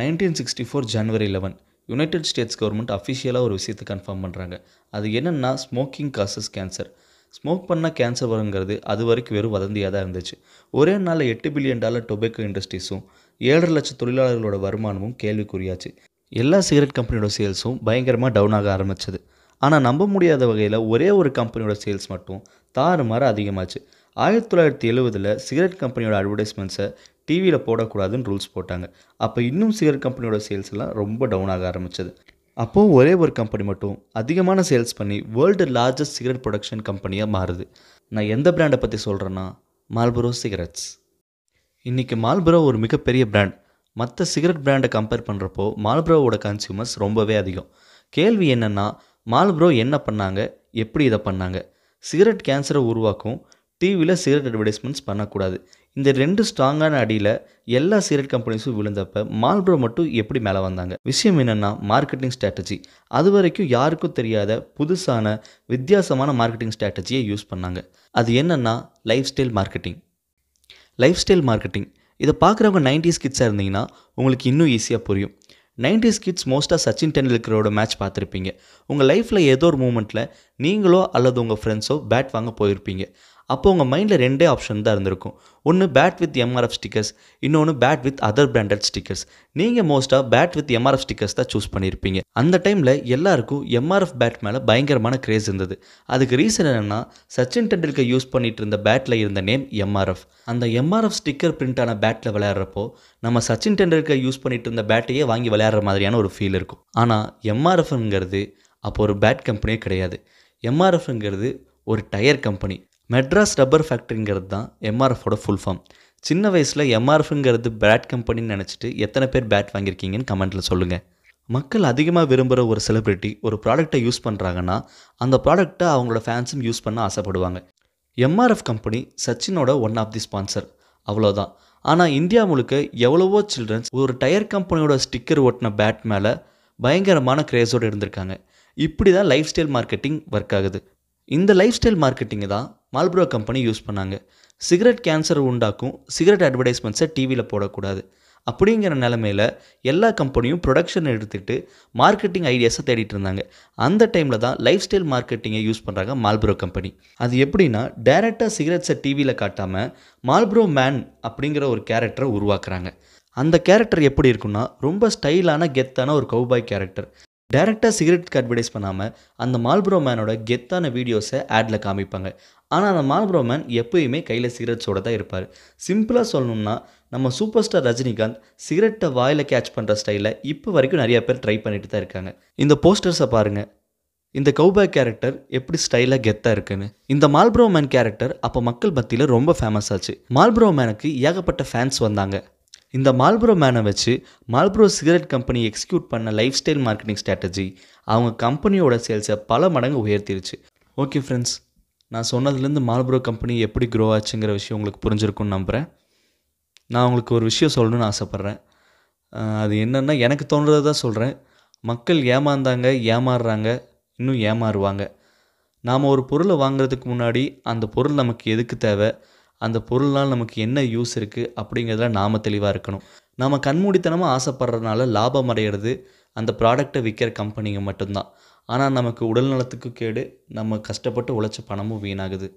nineteen sixty four January eleven United States government அஃபிஷியலாக ஒரு விஷயத்தை கன்ஃபார்ம் பண்ணுறாங்க அது என்னென்னா ஸ்மோக்கிங் காசஸ் கேன்சர் ஸ்மோக் பண்ணால் கேன்சர் வருங்கிறது அது வரைக்கும் வெறும் வதந்தியாக தான் இருந்துச்சு ஒரே நாளில் எட்டு பில்லியன் டாலர் டொபேக்கோ இண்டஸ்ட்ரீஸும் ஏழரை லட்சம் தொழிலாளர்களோட வருமானமும் கேள்விக்குறியாச்சு எல்லா சிகரெட் கம்பெனியோட சேல்ஸும் பயங்கரமாக டவுன் ஆக ஆரம்பிச்சது ஆனால் நம்ப முடியாத வகையில் ஒரே ஒரு கம்பெனியோட சேல்ஸ் மட்டும் தாறுமாறு அதிகமாச்சு ஆயிரத்தி தொள்ளாயிரத்தி எழுவதில் சிகரெட் கம்பெனியோட அட்வர்டைஸ்மெண்ட்ஸை டிவியில் போடக்கூடாதுன்னு ரூல்ஸ் போட்டாங்க அப்போ இன்னும் சிகர் கம்பெனியோட சேல்ஸ் எல்லாம் ரொம்ப டவுன் ஆக ஆரம்பிச்சது அப்போது ஒரே ஒரு கம்பெனி மட்டும் அதிகமான சேல்ஸ் பண்ணி வேர்ல்டு லார்ஜஸ்ட் சிகரெட் ப்ரொடக்ஷன் கம்பெனியாக மாறுது நான் எந்த பிராண்டை பற்றி சொல்கிறேன்னா மால்புரோ சிகரெட்ஸ் இன்றைக்கி மால்பரோ ஒரு மிகப்பெரிய பிராண்ட் மற்ற சிகரெட் பிராண்டை கம்பேர் பண்ணுறப்போ மால்ப்ரோவோட கன்சியூமர்ஸ் ரொம்பவே அதிகம் கேள்வி என்னென்னா மால்ப்ரோ என்ன பண்ணாங்க எப்படி இதை பண்ணாங்க சிகரெட் கேன்சரை உருவாக்கும் டிவியில் சிகரெட் அட்வர்டைஸ்மெண்ட்ஸ் பண்ணக்கூடாது இந்த ரெண்டு ஸ்ட்ராங்கான அடியில் எல்லா சிகரெட் கம்பெனிஸும் விழுந்தப்ப மால்ப்ரோ மட்டும் எப்படி மேலே வந்தாங்க விஷயம் என்னென்னா மார்க்கெட்டிங் ஸ்ட்ராட்டஜி அது வரைக்கும் யாருக்கும் தெரியாத புதுசான வித்தியாசமான மார்க்கெட்டிங் ஸ்ட்ராட்டஜியை யூஸ் பண்ணாங்க அது என்னென்னா life style marketing life style marketing இதை பார்க்குறவங்க நைன்டிஸ் கிட்ஸாக இருந்தீங்கன்னா உங்களுக்கு இன்னும் ஈஸியாக புரியும் நைன்டிஸ் கிட்ஸ் மோஸ்ட்டாக சச்சின் டெண்டுல்கரோட மேட்ச் பார்த்துருப்பீங்க உங்கள் லைஃப்பில் ஏதோ ஒரு மூமெண்ட்டில் நீங்களோ அல்லது உங்கள் ஃப்ரெண்ட்ஸோ பேட் வாங்க போயிருப்பீங்க அப்போ உங்கள் மைண்டில் ரெண்டே ஆப்ஷன் தான் இருந்திருக்கும் ஒன்று பேட் வித் எம்ஆர்எஃப் ஸ்டிக்கர்ஸ் இன்னொன்று bat with other branded stickers நீங்கள் மோஸ்ட்டாக பேட் வித் எம்ஆர்எஃப் ஸ்டிக்கர்ஸ் தான் சூஸ் பண்ணியிருப்பீங்க அந்த டைமில் எல்லாருக்கும் எம்ஆர்எஃப் பேட் மேலே பயங்கரமான க்ரேஸ் இருந்தது அதுக்கு ரீசன் என்னென்னா சச்சின் டெண்டுல்கர் யூஸ் பண்ணிட்டு இருந்த பேட்டில் இருந்த நேம் எம்ஆர்எஃப் அந்த எம்ஆர்எஃப் ஸ்டிக்கர் பிரிண்டான பேட்டில் விளையாடுறப்போ நம்ம சச்சின் டெண்டுல்கர் யூஸ் பண்ணிட்டு இருந்த பேட்டையே வாங்கி விளையாடுற மாதிரியான ஒரு ஃபீல் இருக்கும் ஆனால் எம்ஆர்எஃப்ங்கிறது அப்போ ஒரு பேட் கம்பெனியே கிடையாது எம்ஆர்எஃப்ங்கிறது ஒரு டயர் கம்பெனி மெட்ராஸ் ரப்பர் ஃபேக்ட்ரிங்கிறது தான் எம்ஆர்எஃபோட ஃபுல் ஃபார்ம் சின்ன வயசில் எம்ஆர்எஃப்ங்கிறது பேட் கம்பெனின்னு நினச்சிட்டு எத்தனை பேர் பேட் வாங்கியிருக்கீங்கன்னு கமெண்ட்டில் சொல்லுங்கள் மக்கள் அதிகமாக விரும்புகிற ஒரு செலிப்ரிட்டி ஒரு ப்ராடக்டை யூஸ் பண்ணுறாங்கன்னா அந்த ப்ராடக்டை அவங்களோட ஃபேன்ஸும் யூஸ் பண்ண ஆசைப்படுவாங்க எம்ஆர்எஃப் கம்பெனி சச்சினோட ஒன் ஆஃப் தி ஸ்பான்சர் அவ்வளோதான் ஆனால் இந்தியா முழுக்க எவ்வளவோ சில்ட்ரன்ஸ் ஒரு டயர் கம்பெனியோட ஸ்டிக்கர் ஓட்டின பேட் மேலே பயங்கரமான க்ரேஸோடு இருந்திருக்காங்க இப்படி தான் லைஃப் ஸ்டைல் மார்க்கெட்டிங் ஒர்க் ஆகுது இந்த லைஃப் ஸ்டைல் மார்க்கெட்டிங் தான் மால்ப்ரோ கம்பெனி யூஸ் பண்ணாங்க சிகரெட் கேன்சர் உண்டாக்கும் சிகரெட் அட்வர்டைஸ்மெண்ட்ஸை டிவியில் போடக்கூடாது அப்படிங்கிற நிலமையில் எல்லா கம்பெனியும் ப்ரொடக்ஷன் எடுத்துகிட்டு மார்க்கெட்டிங் ஐடியாஸை தேடிட்டு இருந்தாங்க அந்த டைமில் தான் லைஃப் ஸ்டைல் மார்க்கெட்டிங்கை யூஸ் பண்ணுறாங்க மால்ப்ரோ கம்பெனி அது எப்படின்னா டைரெக்டாக சிகரெட்ஸை டிவியில் காட்டாமல் மால்ப்ரோ மேன் அப்படிங்கிற ஒரு கேரக்டரை உருவாக்குறாங்க அந்த கேரக்டர் எப்படி இருக்குன்னா ரொம்ப ஸ்டைலான கெத்தான ஒரு கவுபாய் கேரக்டர் டைரெக்டாக சிகரெட் அட்வர்டைஸ் பண்ணாமல் அந்த மால்ப்ரோ மேனோட கெத்தான வீடியோஸை ஆடில் காமிப்பாங்க ஆனால் அந்த மால்புரோ மேன் எப்போயுமே கையில் சோட தான் இருப்பார் சிம்பிளாக சொல்லணும்னா நம்ம சூப்பர் ஸ்டார் ரஜினிகாந்த் சிகரெட்டை வாயில் கேட்ச் பண்ணுற ஸ்டைலில் இப்போ வரைக்கும் நிறையா பேர் ட்ரை பண்ணிட்டு தான் இருக்காங்க இந்த போஸ்டர்ஸை பாருங்கள் இந்த கௌபாய் கேரக்டர் எப்படி ஸ்டைலாக கெத்தாக இருக்குன்னு இந்த மால்ப்ரோ மேன் கேரக்டர் அப்போ மக்கள் மத்தியில் ரொம்ப ஃபேமஸ் ஆச்சு மால்ப்ரோ மேனுக்கு ஏகப்பட்ட ஃபேன்ஸ் வந்தாங்க இந்த மால்ப்ரோ மேனை வச்சு மால்ப்ரோ சிகரெட் கம்பெனி எக்ஸிக்யூட் பண்ண லைஃப் ஸ்டைல் மார்க்கெட்டிங் ஸ்ட்ராட்டஜி அவங்க கம்பெனியோட சேல்ஸை பல மடங்கு உயர்த்திருச்சு ஓகே ஃப்ரெண்ட்ஸ் நான் சொன்னதுலேருந்து மால்புரோ கம்பெனி எப்படி க்ரோ ஆச்சுங்கிற விஷயம் உங்களுக்கு புரிஞ்சிருக்கும்னு நம்புகிறேன் நான் உங்களுக்கு ஒரு விஷயம் சொல்லணும்னு ஆசைப்பட்றேன் அது என்னென்னா எனக்கு தோன்றதை தான் சொல்கிறேன் மக்கள் ஏமாந்தாங்க ஏமாறுறாங்க இன்னும் ஏமாறுவாங்க நாம் ஒரு பொருளை வாங்குறதுக்கு முன்னாடி அந்த பொருள் நமக்கு எதுக்கு தேவை அந்த பொருள்னால் நமக்கு என்ன யூஸ் இருக்குது அப்படிங்கிறதுல நாம் தெளிவாக இருக்கணும் நாம் கண்மூடித்தனமாக ஆசைப்படுறதுனால லாபம் அடையிறது அந்த ப்ராடக்டை விற்கிற கம்பெனிங்க மட்டும்தான் ஆனால் நமக்கு உடல் நலத்துக்கு கேடு நம்ம கஷ்டப்பட்டு உழைச்ச பணமும் வீணாகுது